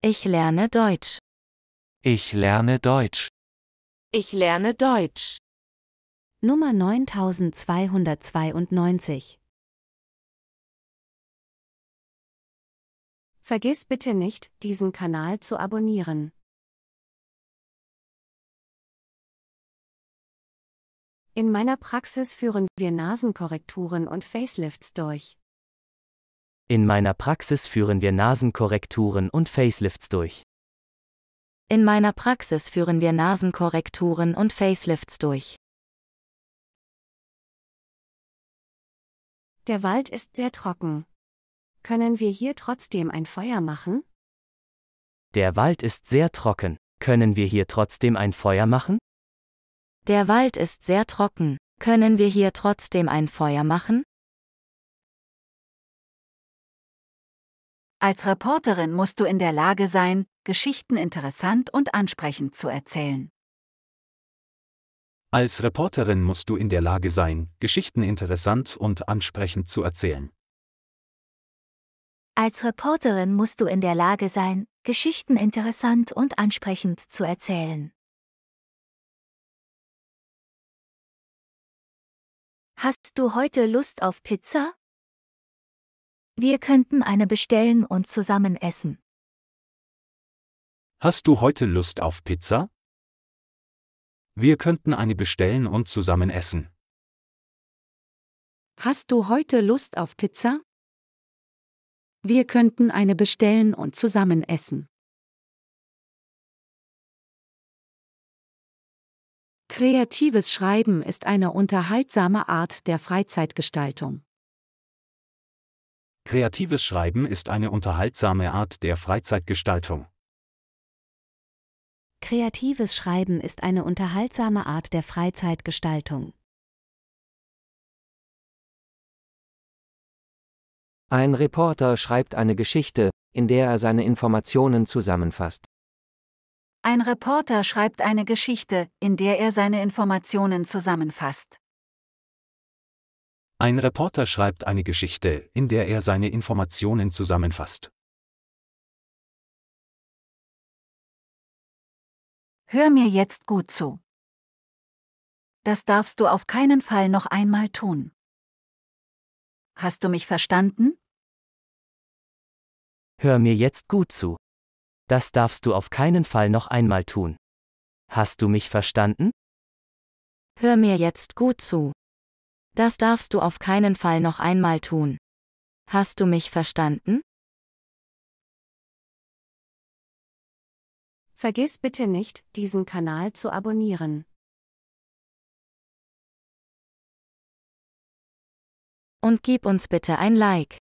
Ich lerne Deutsch. Ich lerne Deutsch. Ich lerne Deutsch. Nummer 9292. Vergiss bitte nicht, diesen Kanal zu abonnieren. In meiner Praxis führen wir Nasenkorrekturen und Facelifts durch. In meiner Praxis führen wir Nasenkorrekturen und Facelifts durch. In meiner Praxis führen wir Nasenkorrekturen und Facelifts durch. Der Wald ist sehr trocken. Können wir hier trotzdem ein Feuer machen? Der Wald ist sehr trocken. Können wir hier trotzdem ein Feuer machen? Der Wald ist sehr trocken. Können wir hier trotzdem ein Feuer machen? Als Reporterin musst du in der Lage sein, Geschichten interessant und ansprechend zu erzählen. Als Reporterin musst du in der Lage sein, Geschichten interessant und ansprechend zu erzählen. Als Reporterin musst du in der Lage sein, Geschichten interessant und ansprechend zu erzählen. Hast du heute Lust auf Pizza? Wir könnten eine bestellen und zusammen essen. Hast du heute Lust auf Pizza? Wir könnten eine bestellen und zusammen essen. Hast du heute Lust auf Pizza? Wir könnten eine bestellen und zusammen essen. Kreatives Schreiben ist eine unterhaltsame Art der Freizeitgestaltung. Kreatives Schreiben ist eine unterhaltsame Art der Freizeitgestaltung. Kreatives Schreiben ist eine unterhaltsame Art der Freizeitgestaltung. Ein Reporter schreibt eine Geschichte, in der er seine Informationen zusammenfasst. Ein Reporter schreibt eine Geschichte, in der er seine Informationen zusammenfasst. Ein Reporter schreibt eine Geschichte, in der er seine Informationen zusammenfasst. Hör mir jetzt gut zu. Das darfst du auf keinen Fall noch einmal tun. Hast du mich verstanden? Hör mir jetzt gut zu. Das darfst du auf keinen Fall noch einmal tun. Hast du mich verstanden? Hör mir jetzt gut zu. Das darfst du auf keinen Fall noch einmal tun. Hast du mich verstanden? Vergiss bitte nicht, diesen Kanal zu abonnieren. Und gib uns bitte ein Like.